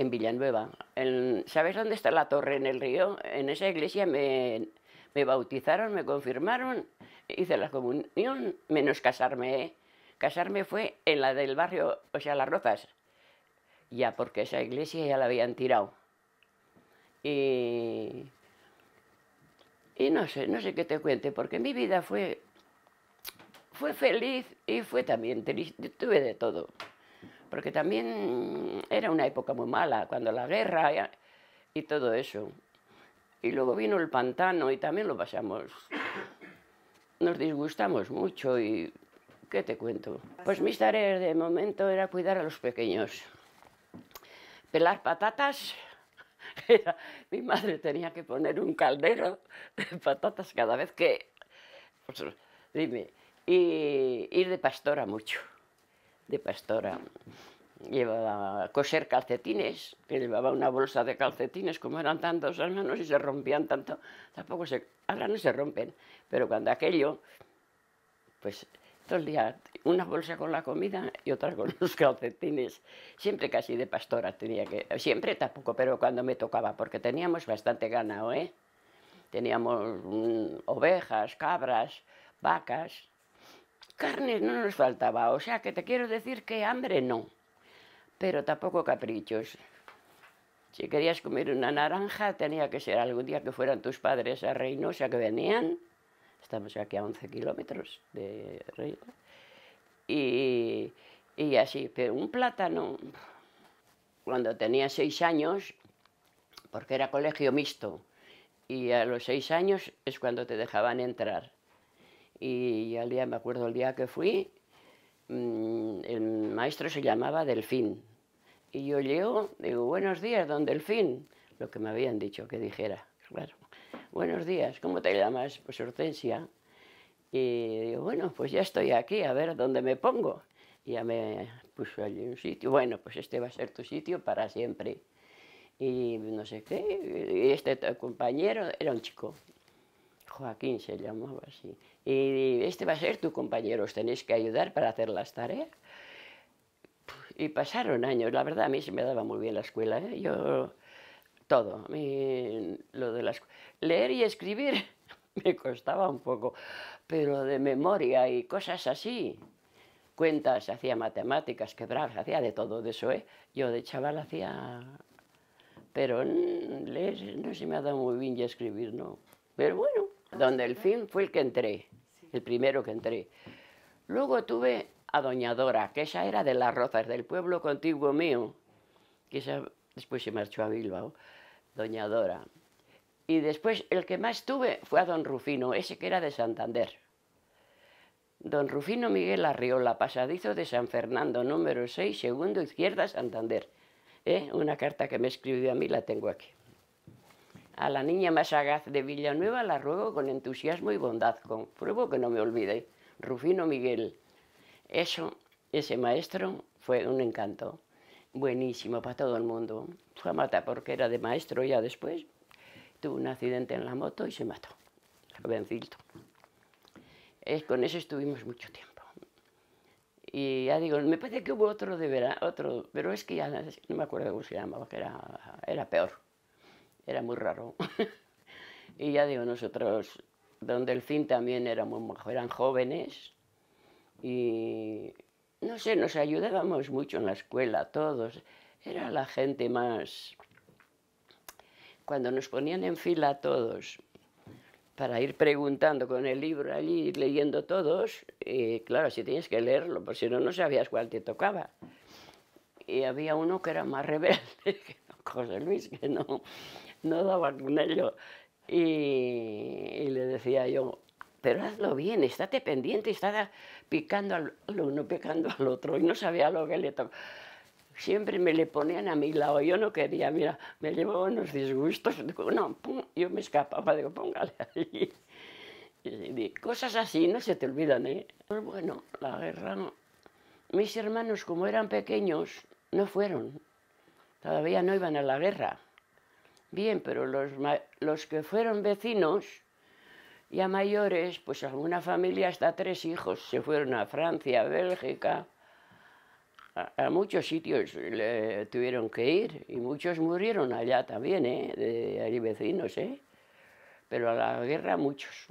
en Villanueva. ¿Sabes dónde está la torre en el río? En esa iglesia me, me bautizaron, me confirmaron, hice la comunión, menos casarme. ¿eh? Casarme fue en la del barrio, o sea, Las Rozas. Ya, porque esa iglesia ya la habían tirado. Y, y no sé, no sé qué te cuente, porque mi vida fue, fue feliz y fue también triste, tuve de todo porque también era una época muy mala, cuando la guerra y todo eso. Y luego vino el pantano y también lo pasamos. Nos disgustamos mucho y ¿qué te cuento? Pues mis tareas de momento era cuidar a los pequeños. Pelar patatas. mi madre tenía que poner un caldero de patatas cada vez que... Pues, dime, y ir de pastora mucho de pastora. Llevaba a coser calcetines, que llevaba una bolsa de calcetines, como eran tantos hermanos y se rompían tanto, tampoco se, ahora no se rompen, pero cuando aquello, pues todo el día una bolsa con la comida y otra con los calcetines. Siempre casi de pastora tenía que, siempre tampoco, pero cuando me tocaba, porque teníamos bastante ganado, ¿eh? Teníamos mm, ovejas, cabras, vacas, carnes no nos faltaba, o sea que te quiero decir que hambre no, pero tampoco caprichos. Si querías comer una naranja, tenía que ser algún día que fueran tus padres a Reynosa que venían, estamos aquí a 11 kilómetros de Reynosa, y, y así, pero un plátano, cuando tenía seis años, porque era colegio mixto, y a los seis años es cuando te dejaban entrar. Y al día, me acuerdo el día que fui, mm, el maestro se llamaba Delfín. Y yo llego, digo, buenos días, don Delfín. Lo que me habían dicho que dijera, claro. Buenos días, ¿cómo te llamas? Pues Hortensia. Y digo, bueno, pues ya estoy aquí, a ver dónde me pongo. Y ya me puso allí un sitio, bueno, pues este va a ser tu sitio para siempre. Y no sé qué, y este compañero era un chico, Joaquín se llamaba así y este va a ser tu compañero, os tenéis que ayudar para hacer las tareas. Y pasaron años, la verdad a mí se me daba muy bien la escuela, ¿eh? yo todo, lo de las leer y escribir me costaba un poco, pero de memoria y cosas así, cuentas, hacía matemáticas, quebradas, hacía de todo de eso, ¿eh? Yo de chaval hacía... Pero leer no se me ha dado muy bien y escribir, no. Pero bueno, donde el fin fue el que entré, el primero que entré. Luego tuve a Doña Dora, que esa era de las Rozas, del pueblo contiguo mío, que después se marchó a Bilbao, Doña Dora. Y después el que más tuve fue a don Rufino, ese que era de Santander. Don Rufino Miguel Arriola, pasadizo de San Fernando, número 6, segundo izquierda, Santander. ¿Eh? Una carta que me escribió a mí la tengo aquí. A la niña más sagaz de Villanueva la ruego con entusiasmo y bondad, con Pruebo que no me olvide. Rufino Miguel. Eso, ese maestro fue un encanto, buenísimo para todo el mundo. Fue a matar porque era de maestro ya después. Tuvo un accidente en la moto y se mató, jovencito. Es, con eso estuvimos mucho tiempo. Y ya digo, me parece que hubo otro de verano, otro, pero es que ya no me acuerdo cómo se llamaba, que era, era peor era muy raro. y ya digo, nosotros, donde el fin también éramos, eran jóvenes y no sé, nos ayudábamos mucho en la escuela, todos. Era la gente más... Cuando nos ponían en fila todos para ir preguntando con el libro allí, leyendo todos, claro, si tienes que leerlo, por pues si no, no sabías cuál te tocaba. Y había uno que era más rebelde, que José Luis, que no, no daba con ello. Y, le decía yo, pero hazlo bien, estate pendiente, está picando al uno, picando al otro, y no sabía lo que le tocaba. Siempre me le ponían a mi lado, yo no quería, mira, me llevaba unos disgustos, no, yo me escapaba, digo, póngale ahí. Y cosas así no se te olvidan, ¿eh? Pues bueno, la guerra, mis hermanos como eran pequeños, no fueron, todavía no iban a la guerra. Bien, pero los, que fueron vecinos, ya mayores, pues alguna familia, hasta tres hijos, se fueron a Francia, a Bélgica, a, muchos sitios tuvieron que ir y muchos murieron allá también, ¿eh? de allí vecinos, ¿eh? pero a la guerra muchos.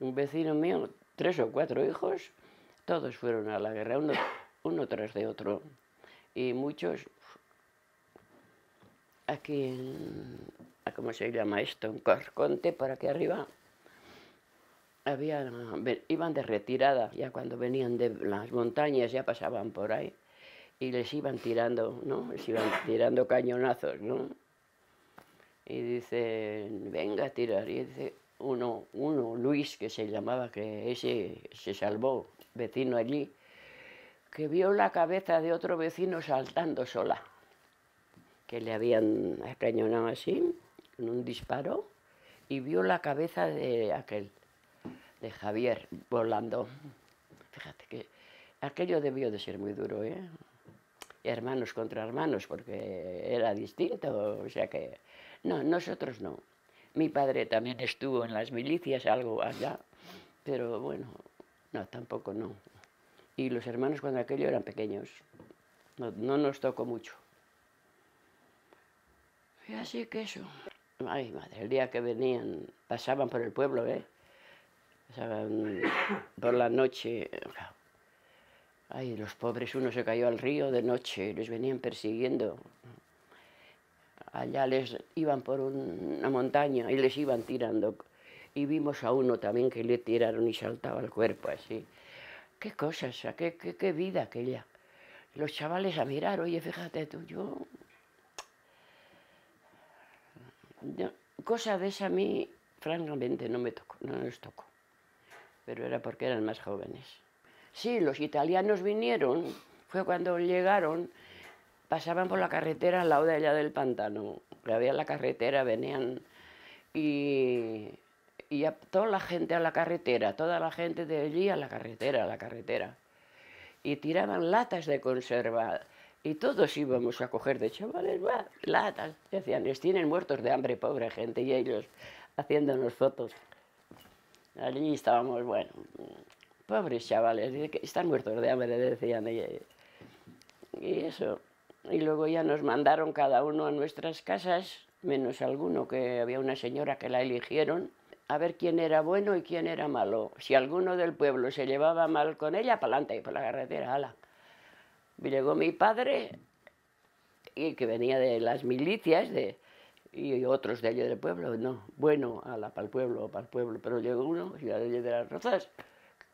Un vecino mío, tres o cuatro hijos, todos fueron a la guerra, uno, uno tras de otro, y muchos aquí, a ah, ¿cómo se llama esto? Un Corconte, para que arriba iban de retirada, ya cuando venían de las montañas ya pasaban por ahí y les iban tirando, ¿no? Les iban tirando cañonazos, ¿no? Y dicen, venga a tirar. Y dice, uno, uno, Luis, que se llamaba, que ese se salvó, vecino allí, que vio la cabeza de otro vecino saltando sola que le habían cañonado así, con un disparo, y vio la cabeza de aquel, de Javier, volando. Fíjate que aquello debió de ser muy duro, ¿eh? Hermanos contra hermanos, porque era distinto, o sea que... No, nosotros no. Mi padre también estuvo en las milicias, algo allá, pero bueno, no, tampoco no. Y los hermanos cuando aquello eran pequeños, no, no nos tocó mucho así que eso. Ay, madre, el día que venían, pasaban por el pueblo, ¿eh? Pasaban por la noche. Ay, los pobres, uno se cayó al río de noche, les venían persiguiendo. Allá les iban por una montaña y les iban tirando. Y vimos a uno también que le tiraron y saltaba el cuerpo así. Qué cosas, qué, qué, qué vida aquella. Los chavales a mirar, oye, fíjate tú, yo cosa de esa a mí, francamente, no me toco, no les toco. Pero era porque eran más jóvenes. Sí, los italianos vinieron, fue cuando llegaron, pasaban por la carretera al lado de allá del pantano, había la carretera, venían y, y toda la gente a la carretera, toda la gente de allí a la carretera, a la carretera. Y tiraban latas de conserva y todos íbamos a coger de chavales, va, latas. decían, les tienen muertos de hambre, pobre gente, y ellos haciéndonos fotos. Allí estábamos, bueno, pobres chavales, están muertos de hambre, decían. Y eso. Y luego ya nos mandaron cada uno a nuestras casas, menos alguno, que había una señora que la eligieron, a ver quién era bueno y quién era malo. Si alguno del pueblo se llevaba mal con ella, para adelante, por la carretera, ala llegó mi padre, y que venía de las milicias de, y otros de allí del pueblo, no, bueno, a la, para el pueblo, para el pueblo, pero llegó uno, y de allí de las rozas,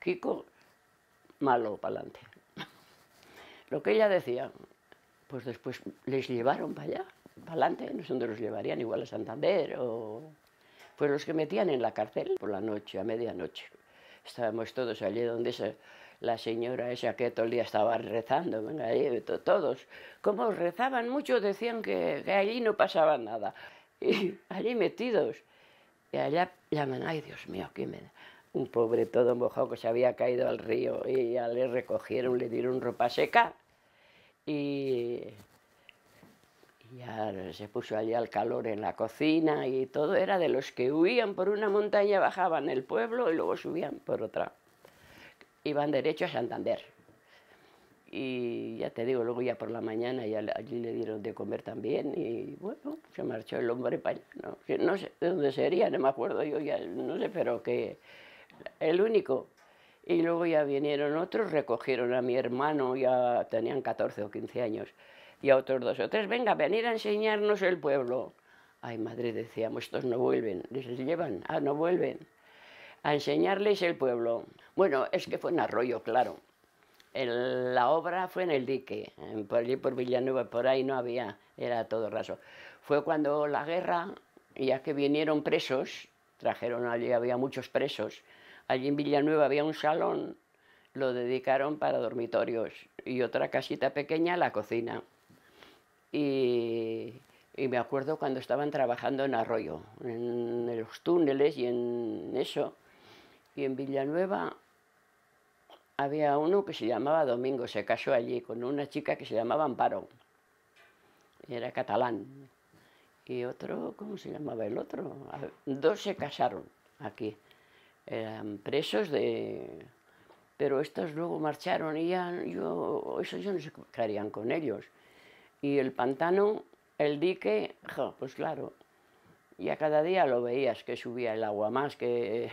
Kiko, malo, para adelante. Lo que ella decía, pues después les llevaron para allá, para adelante, no sé dónde los llevarían, igual a Santander o... Pues los que metían en la cárcel por la noche, a medianoche. Estábamos todos allí donde se la señora esa que todo el día estaba rezando, venga, ahí, todos, como rezaban muchos decían que, allí no pasaba nada. Y allí metidos. Y allá llaman, ay Dios mío, qué me da. Un pobre todo mojado que se había caído al río y ya le recogieron, le dieron ropa seca y ya se puso allí al calor en la cocina y todo. Era de los que huían por una montaña, bajaban el pueblo y luego subían por otra iban derecho a Santander. Y ya te digo, luego ya por la mañana ya allí le dieron de comer también y bueno, se marchó el hombre para No, sé dónde sería, no me acuerdo yo ya, no sé, pero que el único. Y luego ya vinieron otros, recogieron a mi hermano, ya tenían 14 o 15 años, y a otros dos o tres, venga, venir a enseñarnos el pueblo. Ay, madre, decíamos, estos no vuelven, les llevan, ah, no vuelven, a enseñarles el pueblo. Bueno, es que fue en Arroyo, claro. la obra fue en el dique, por allí por Villanueva, por ahí no había, era todo raso. Fue cuando la guerra, ya que vinieron presos, trajeron allí, había muchos presos, allí en Villanueva había un salón, lo dedicaron para dormitorios y otra casita pequeña la cocina. Y, y me acuerdo cuando estaban trabajando en Arroyo, en los túneles y en eso. Y en Villanueva había uno que se llamaba Domingo, se casó allí con una chica que se llamaba Amparo, era catalán. Y otro, ¿cómo se llamaba el otro? Dos se casaron aquí, eran presos de... Pero estos luego marcharon y ya, yo, eso yo no sé qué harían con ellos. Y el pantano, el dique, pues claro, ya cada día lo veías que subía el agua más, que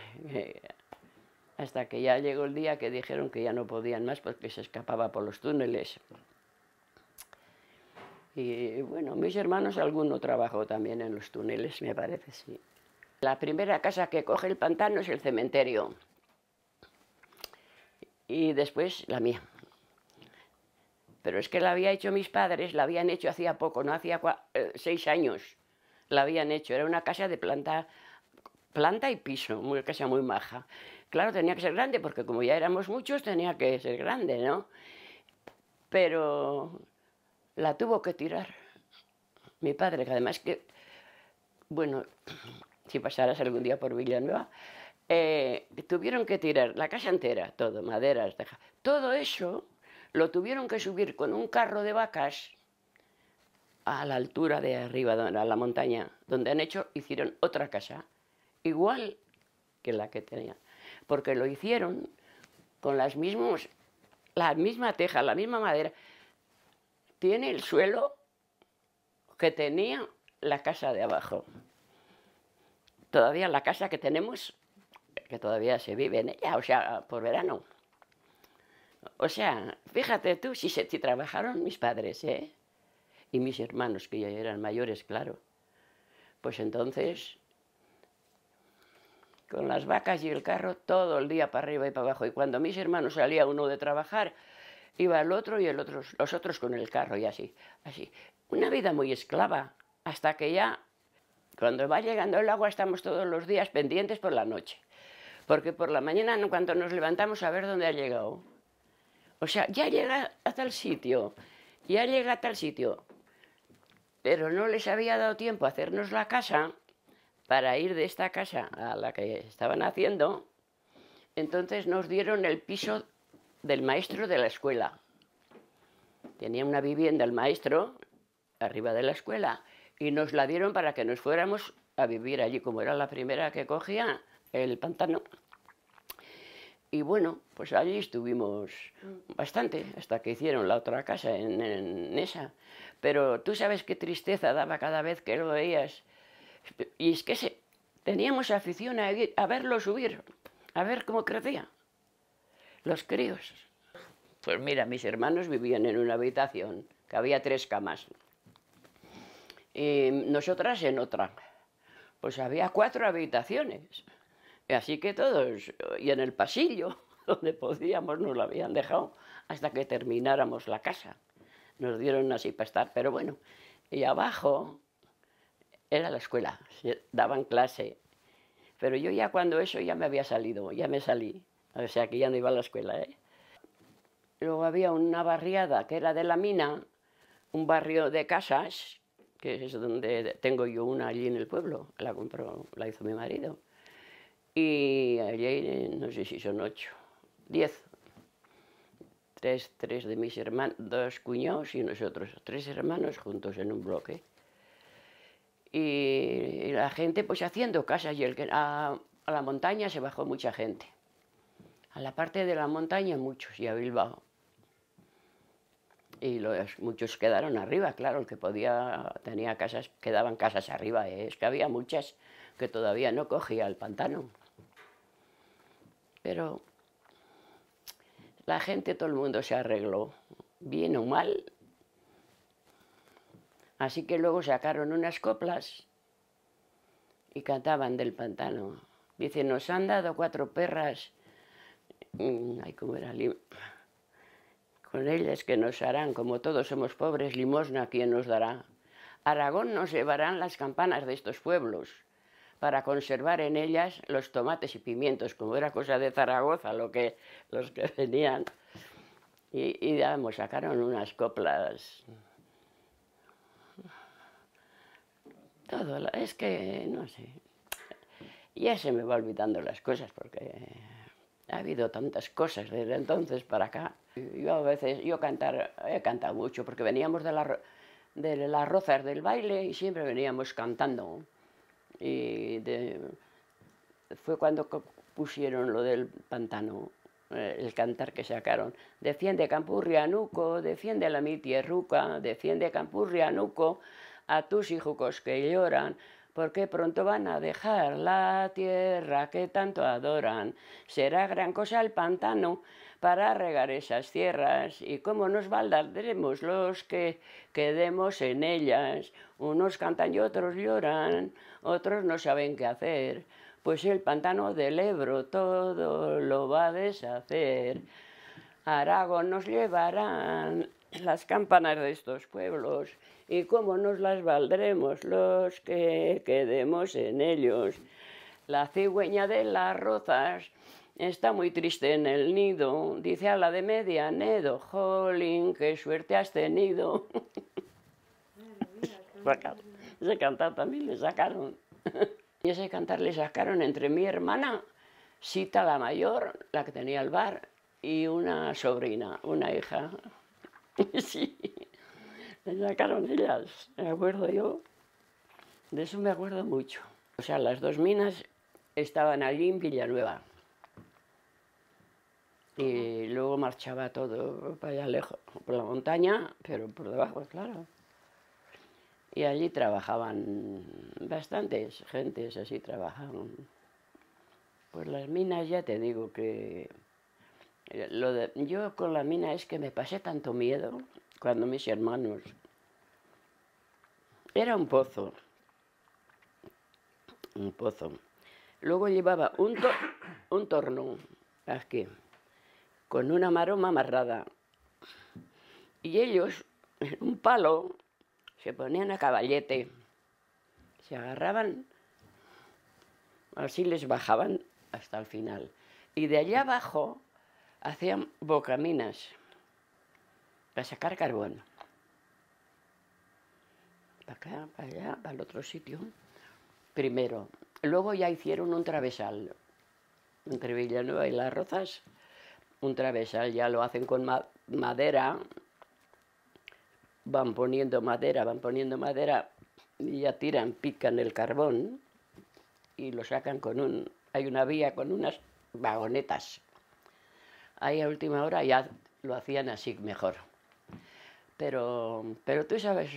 hasta que ya llegó el día que dijeron que ya no podían más porque se escapaba por los túneles. Y bueno, mis hermanos, alguno trabajó también en los túneles, me parece, sí. La primera casa que coge el pantano es el cementerio. Y después la mía. Pero es que la había hecho mis padres, la habían hecho hacía poco, no hacía eh, seis años. La habían hecho, era una casa de planta, planta y piso, una casa muy maja. Claro, tenía que ser grande, porque como ya éramos muchos, tenía que ser grande, ¿no? Pero la tuvo que tirar mi padre, que además que, bueno, si pasaras algún día por Villanueva, eh, tuvieron que tirar la casa entera, todo, maderas, deja todo eso lo tuvieron que subir con un carro de vacas a la altura de arriba, a la montaña, donde han hecho, hicieron otra casa, igual que la que tenían porque lo hicieron con las, mismos, la misma teja, la misma madera. Tiene el suelo que tenía la casa de abajo. Todavía la casa que tenemos, que todavía se vive en ella, o sea, por verano. O sea, fíjate tú, si, se, si trabajaron mis padres, ¿eh? Y mis hermanos, que ya eran mayores, claro. Pues entonces, con las vacas y el carro todo el día para arriba y para abajo. Y cuando mis hermanos salía uno de trabajar, iba el otro y el otro, los otros con el carro y así, así. Una vida muy esclava, hasta que ya, cuando va llegando el agua, estamos todos los días pendientes por la noche. Porque por la mañana, cuando nos levantamos, a ver dónde ha llegado. O sea, ya llega a tal sitio, ya llega a tal sitio. Pero no les había dado tiempo a hacernos la casa para ir de esta casa a la que estaban haciendo, entonces nos dieron el piso del maestro de la escuela. Tenía una vivienda el maestro arriba de la escuela y nos la dieron para que nos fuéramos a vivir allí, como era la primera que cogía el pantano. Y bueno, pues allí estuvimos bastante, hasta que hicieron la otra casa en, esa. Pero tú sabes qué tristeza daba cada vez que lo veías y es que se, teníamos afición a, verlo subir, a ver cómo crecía. Los críos. Pues mira, mis hermanos vivían en una habitación que había tres camas. Y nosotras en otra. Pues había cuatro habitaciones. Así que todos, y en el pasillo, donde podíamos, nos lo habían dejado hasta que termináramos la casa. Nos dieron así para estar, pero bueno. Y abajo era la escuela, daban clase. Pero yo ya cuando eso ya me había salido, ya me salí. O sea que ya no iba a la escuela. ¿eh? Luego había una barriada que era de la mina, un barrio de casas, que es donde tengo yo una allí en el pueblo, la compró, la hizo mi marido. Y allí, no sé si son ocho, diez. Tres, tres de mis hermanos, dos cuñados y nosotros, tres hermanos juntos en un bloque y la gente pues haciendo casas y a, la montaña se bajó mucha gente. A la parte de la montaña muchos y a Bilbao. Y los, muchos quedaron arriba, claro, el que podía tenía casas, quedaban casas arriba, es que había muchas que todavía no cogía el pantano. Pero la gente, todo el mundo se arregló, bien o mal, Así que luego sacaron unas coplas y cantaban del pantano. Dice, nos han dado cuatro perras, mm, ay, cómo era, con ellas que nos harán, como todos somos pobres, limosna quien nos dará. Aragón nos llevarán las campanas de estos pueblos, para conservar en ellas los tomates y pimientos, como era cosa de Zaragoza lo que, los que venían. Y, y pues, sacaron unas coplas. es que, no sé, ya se me va olvidando las cosas porque eh, ha habido tantas cosas desde entonces para acá. Yo a veces, yo cantar, he cantado mucho porque veníamos de, la, de las rozas del baile y siempre veníamos cantando. Y fue cuando pusieron lo del pantano, eh, el cantar que sacaron. Defiende Campurrianuco, defiende la mitierruca, tierruca, defiende Campurrianuco, a tus hijos que lloran, porque pronto van a dejar la tierra que tanto adoran. Será gran cosa el pantano para regar esas tierras, y cómo nos valdremos los que quedemos en ellas. Unos cantan y otros lloran, otros no saben qué hacer, pues el pantano del Ebro todo lo va a deshacer. Aragón nos llevarán las campanas de estos pueblos y cómo nos las valdremos los que quedemos en ellos. La cigüeña de las rozas está muy triste en el nido, dice a la de Nedo, jolín, qué suerte has tenido. ese cantar también le sacaron. y ese cantar le sacaron entre mi hermana, Sita la mayor, la que tenía el bar, y una sobrina, una hija sí, me sacaron ellas, me acuerdo yo. De eso me acuerdo mucho. O sea, las dos minas estaban allí en Villanueva. Y luego marchaba todo para allá lejos, por la montaña, pero por debajo, claro. Y allí trabajaban bastantes gentes, así trabajaban. Pues las minas ya te digo que eh, lo de, yo con la mina es que me pasé tanto miedo cuando mis hermanos... Era un pozo. Un pozo. Luego llevaba un, to un torno aquí, con una maroma amarrada. Y ellos, en un palo, se ponían a caballete. Se agarraban, así les bajaban hasta el final. Y de allá abajo hacían bocaminas para sacar carbón. Para acá, para allá, para el otro sitio. Primero. Luego ya hicieron un travesal. Entre Villanueva y Las Rozas, un travesal ya lo hacen con madera. Van poniendo madera, van poniendo madera y ya tiran, pican el carbón y lo sacan con un... Hay una vía con unas vagonetas ahí a última hora ya lo hacían así mejor. Pero, pero tú sabes,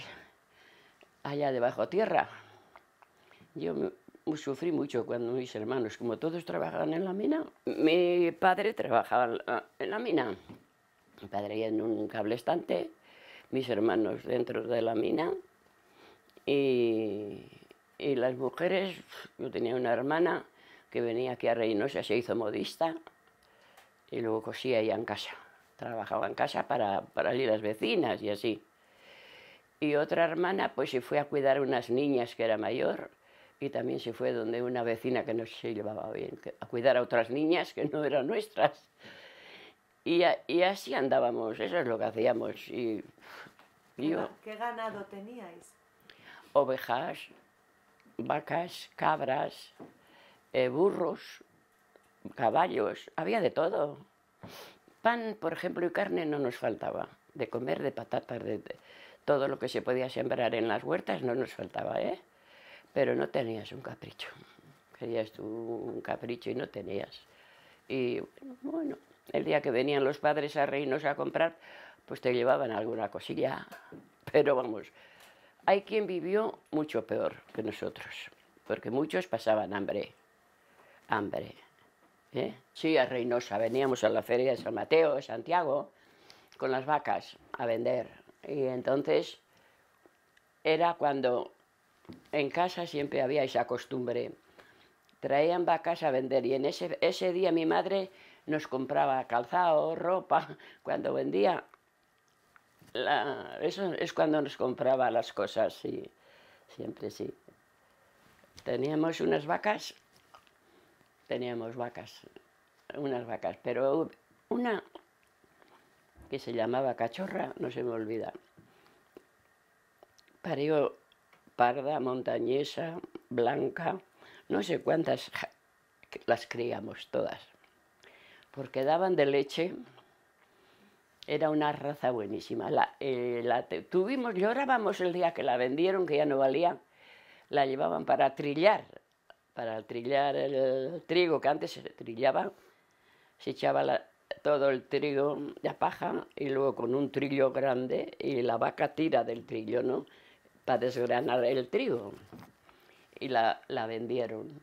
allá debajo tierra, yo sufrí mucho cuando mis hermanos, como todos trabajaban en la mina, mi padre trabajaba en la mina, mi padre en un cable estante, mis hermanos dentro de la mina y, y las mujeres, yo tenía una hermana que venía aquí a Reynosa, se hizo modista, y luego cosía ahí en casa. Trabajaba en casa para, para las vecinas y así. Y otra hermana pues se fue a cuidar unas niñas que era mayor y también se fue donde una vecina que no se llevaba bien, a cuidar a otras niñas que no eran nuestras. Y, así andábamos, eso es lo que hacíamos. Y, ¿Qué ganado teníais? Ovejas, vacas, cabras, eh, burros, caballos, había de todo. Pan, por ejemplo, y carne no nos faltaba. De comer, de patatas, de, todo lo que se podía sembrar en las huertas no nos faltaba, ¿eh? Pero no tenías un capricho. Querías tú un capricho y no tenías. Y bueno, el día que venían los padres a reinos a comprar, pues te llevaban alguna cosilla. Pero vamos, hay quien vivió mucho peor que nosotros, porque muchos pasaban hambre. Hambre. ¿eh? Sí, a Reynosa. Veníamos a la feria de San Mateo, de Santiago, con las vacas a vender. Y entonces era cuando en casa siempre había esa costumbre. Traían vacas a vender y en ese, día mi madre nos compraba calzado, ropa, cuando vendía. eso es cuando nos compraba las cosas, sí, siempre sí. Teníamos unas vacas teníamos vacas, unas vacas, pero una que se llamaba Cachorra, no se me olvida, parió parda, montañesa, blanca, no sé cuántas las criamos todas, porque daban de leche, era una raza buenísima. La, eh, la tuvimos, llorábamos el día que la vendieron, que ya no valía, la llevaban para trillar, para trillar el trigo, que antes se trillaba, se echaba todo el trigo, la paja, y luego con un trillo grande, y la vaca tira del trillo, ¿no? Para desgranar el trigo. Y la, la vendieron.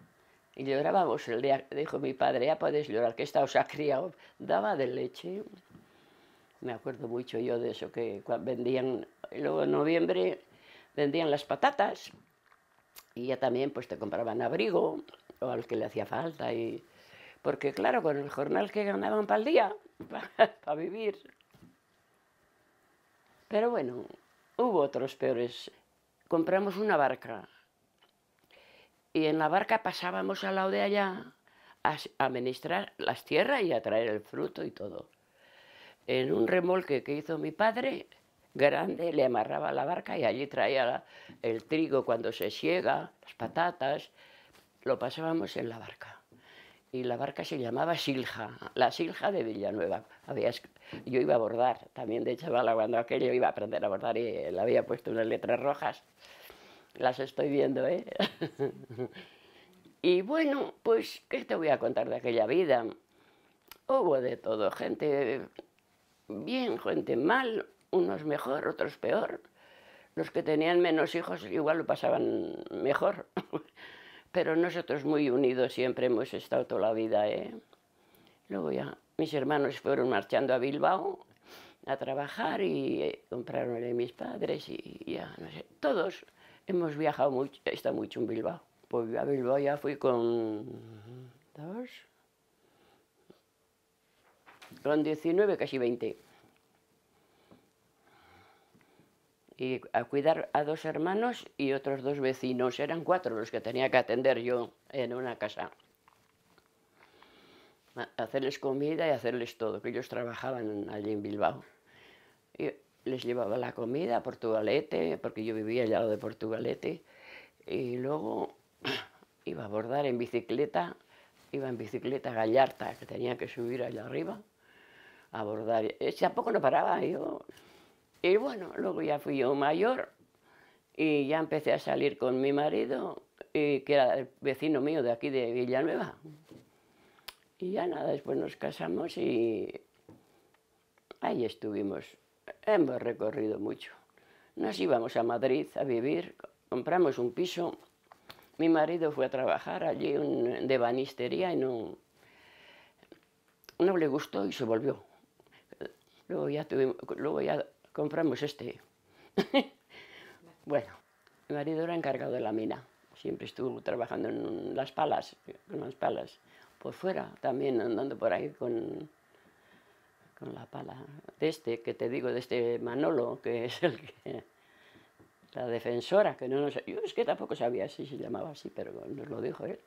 Y llorábamos el día, dijo mi padre, ya ah, puedes llorar, que esta os ha criado. Daba de leche. Me acuerdo mucho yo de eso, que cuando vendían, luego en noviembre vendían las patatas y ya también pues te compraban abrigo o al que le hacía falta. Y... Porque claro, con el jornal que ganaban para el día, para vivir. Pero bueno, hubo otros peores. Compramos una barca y en la barca pasábamos al lado de allá a administrar las tierras y a traer el fruto y todo. En un remolque que hizo mi padre, grande, le amarraba la barca y allí traía el trigo cuando se siega, las patatas, lo pasábamos en la barca. Y la barca se llamaba Silja, la Silja de Villanueva. Había, yo iba a bordar también de chavala cuando aquello iba a aprender a bordar y le había puesto unas letras rojas. Las estoy viendo, ¿eh? y bueno, pues, ¿qué te voy a contar de aquella vida? Hubo de todo, gente bien, gente mal, unos mejor, otros peor. Los que tenían menos hijos igual lo pasaban mejor. Pero nosotros muy unidos siempre hemos estado toda la vida. ¿eh? Luego ya mis hermanos fueron marchando a Bilbao a trabajar y eh, compraron de mis padres y ya, todos hemos viajado mucho, está mucho en Bilbao. Pues a Bilbao ya fui con dos, con 19, casi 20. y a cuidar a dos hermanos y otros dos vecinos. Eran cuatro los que tenía que atender yo en una casa. hacerles comida y hacerles todo, que ellos trabajaban allí en Bilbao. Y les llevaba la comida a Portugalete, porque yo vivía allá lo de Portugalete, y luego iba a bordar en bicicleta, iba en bicicleta a Gallarta, que tenía que subir allá arriba a bordar. Y eh, poco no paraba, yo y bueno, luego ya fui yo mayor y ya empecé a salir con mi marido, y eh, que era el vecino mío de aquí de Villanueva. Y ya nada, después nos casamos y ahí estuvimos. Hemos recorrido mucho. Nos íbamos a Madrid a vivir, compramos un piso. Mi marido fue a trabajar allí de banistería y no, no le gustó y se volvió. Luego ya, tuvimos, luego ya compramos este. bueno, mi marido era encargado de la mina, siempre estuvo trabajando en las palas, con las palas, por fuera, también andando por ahí con, con la pala de este, que te digo, de este Manolo, que es el que la defensora, que no nos... Yo es que tampoco sabía si se llamaba así, pero nos lo dijo él.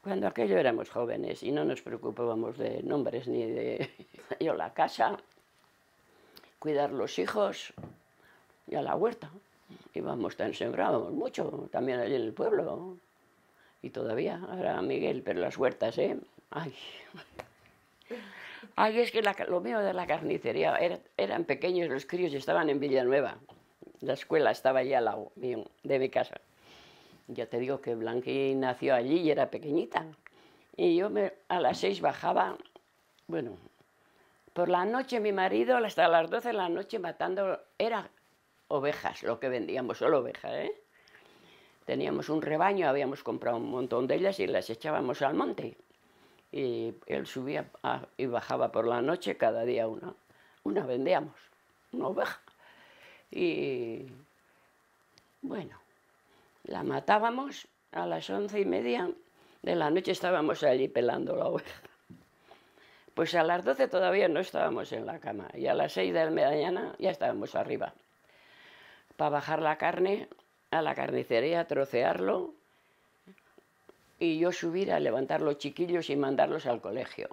Cuando aquello éramos jóvenes y no nos preocupábamos de nombres ni de... Yo la casa cuidar los hijos y a la huerta. Íbamos, tan sembrados, mucho, también allí en el pueblo. Y todavía, ahora Miguel, pero las huertas, ¿eh? Ay, Ay es que lo mío de la carnicería, eran pequeños los críos y estaban en Villanueva. La escuela estaba allí al lado de mi casa. Ya te digo que Blanqui nació allí y era pequeñita. Y yo a las seis bajaba, bueno, por la noche mi marido hasta las 12 de la noche matando, eran ovejas lo que vendíamos, solo ovejas, ¿eh? Teníamos un rebaño, habíamos comprado un montón de ellas y las echábamos al monte. Y él subía ah, y bajaba por la noche, cada día una. Una vendíamos, una oveja. Y bueno, la matábamos a las once y media de la noche, estábamos allí pelando la oveja. Pues a las 12 todavía no estábamos en la cama y a las 6 de la mañana ya estábamos arriba. Para bajar la carne a la carnicería, trocearlo y yo subir a levantar los chiquillos y mandarlos al colegio.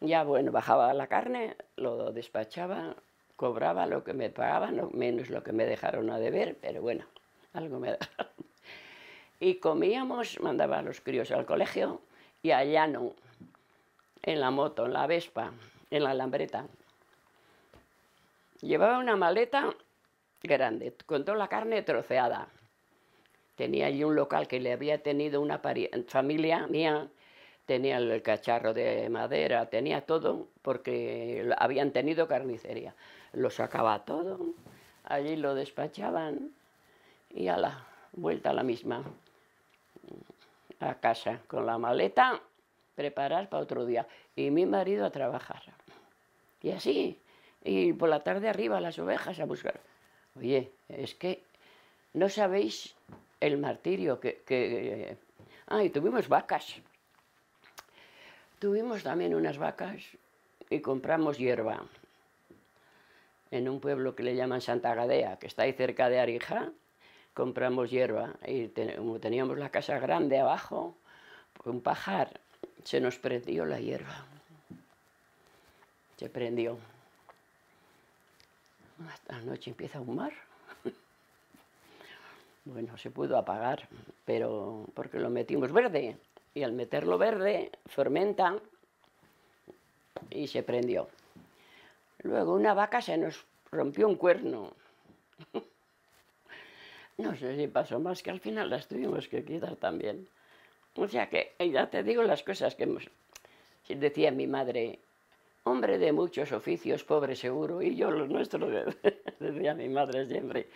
Ya bueno, bajaba la carne, lo despachaba, cobraba lo que me pagaban, menos lo que me dejaron a deber, pero bueno, algo me dejaron. Y comíamos, mandaba a los críos al colegio y allá no en la moto, en la Vespa, en la alambreta. Llevaba una maleta grande, con toda la carne troceada. Tenía allí un local que le había tenido una familia mía, tenía el cacharro de madera, tenía todo, porque habían tenido carnicería. Lo sacaba todo, allí lo despachaban y a la vuelta a la misma, mm, a casa con la maleta preparar para otro día. Y mi marido a trabajar. Y así, y por la tarde arriba las ovejas a buscar. Oye, es que no sabéis el martirio que... que... Ah, eh, y tuvimos vacas. Tuvimos también unas vacas y compramos hierba en un pueblo que le llaman Santa Gadea, que está ahí cerca de Arija, compramos hierba y como teníamos la casa grande abajo, un pajar se nos prendió la hierba. Se prendió. Hasta noche empieza a humar. Bueno, se pudo apagar, pero porque lo metimos verde. Y al meterlo verde, fermenta y se prendió. Luego una vaca se nos rompió un cuerno. No sé si pasó más que al final las tuvimos que quitar también. O sea que ya te digo las cosas que hemos... Decía mi madre, hombre de muchos oficios, pobre seguro, y yo los nuestros, decía mi madre siempre.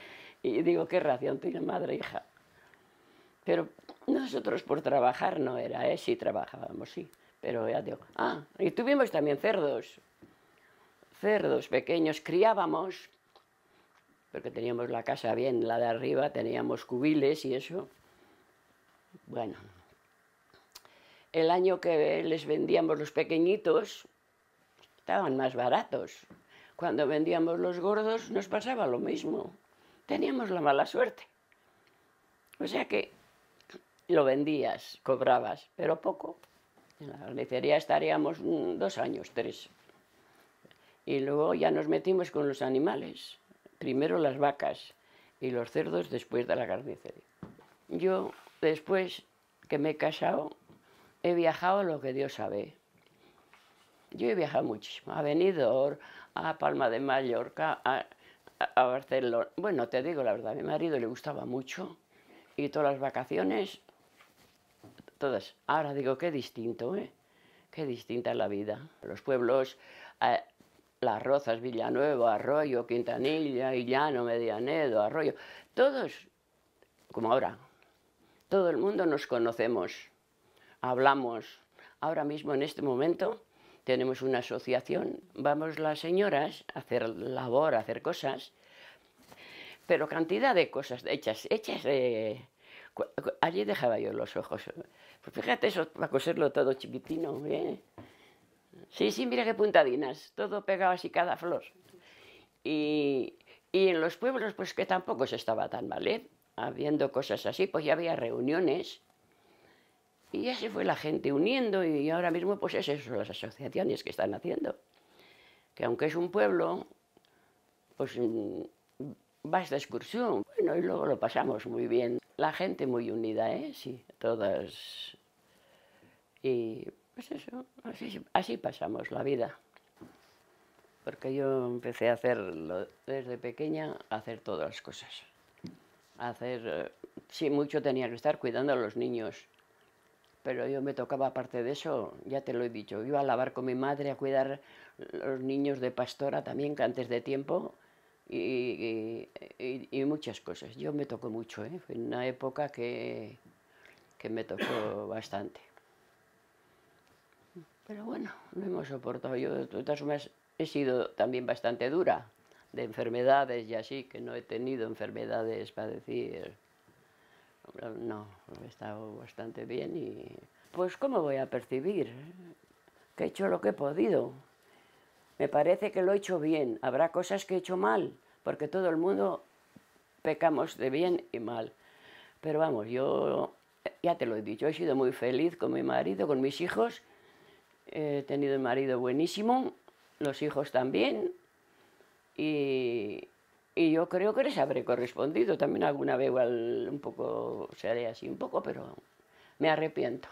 Y digo, qué ración tiene madre, hija. Pero nosotros por trabajar no era, ¿eh? sí trabajábamos, sí. Pero ya digo, ah, y tuvimos también cerdos. Cerdos pequeños, criábamos, porque teníamos la casa bien, la de arriba, teníamos cubiles y eso. Bueno, el año que les vendíamos los pequeñitos, estaban más baratos. Cuando vendíamos los gordos nos pasaba lo mismo. Teníamos la mala suerte. O sea que lo vendías, cobrabas, pero poco. En la carnicería estaríamos dos años, tres. Y luego ya nos metimos con los animales. Primero las vacas y los cerdos después de la carnicería. Yo, después que me he casado, he viajado lo que Dios sabe. Yo he viajado muchísimo, a venido a Palma de Mallorca, a, Barcelona. Bueno, te digo la verdad, a mi marido le gustaba mucho y todas las vacaciones, todas. Ahora digo, qué distinto, ¿eh? Qué distinta la vida. Los pueblos, eh, Las Rozas, Villanueva, Arroyo, Quintanilla, Illano, Medianedo, Arroyo, todos, como ahora, todo el mundo nos conocemos hablamos ahora mismo en este momento. Tenemos una asociación, vamos las señoras a hacer labor, a hacer cosas, pero cantidad de cosas hechas, hechas Allí dejaba yo los ojos. Pues fíjate eso, para coserlo todo chiquitino. ¿eh? Sí, sí, mira qué puntadinas. Todo pegado así cada flor. Y, y, en los pueblos, pues que tampoco se estaba tan mal, ¿eh? Habiendo cosas así, pues ya había reuniones y ya fue la gente uniendo y ahora mismo pues es eso, las asociaciones que están haciendo. Que aunque es un pueblo, pues mm, vas de excursión. Bueno, y luego lo pasamos muy bien. La gente muy unida, ¿eh? Sí, todas. Y pues eso, así, así pasamos la vida. Porque yo empecé a hacerlo desde pequeña, a hacer todas las cosas. hacer, eh, sí, mucho tenía que estar cuidando a los niños pero yo me tocaba, aparte de eso, ya te lo he dicho, iba a lavar con mi madre, a cuidar los niños de pastora también, que antes de tiempo, y, muchas cosas. Yo me tocó mucho, ¿eh? fue una época que, que me tocó bastante. Pero bueno, lo hemos soportado. Yo, todas he sido también bastante dura de enfermedades y así, que no he tenido enfermedades para decir no, he estado bastante bien y pues cómo voy a percibir que he hecho lo que he podido. Me parece que lo he hecho bien. Habrá cosas que he hecho mal, porque todo el mundo pecamos de bien y mal. Pero vamos, yo ya te lo he dicho, he sido muy feliz con mi marido, con mis hijos. He tenido un marido buenísimo, los hijos también. Y, y yo creo que les habré correspondido. También alguna vez igual un poco, se seré así un poco, pero me arrepiento.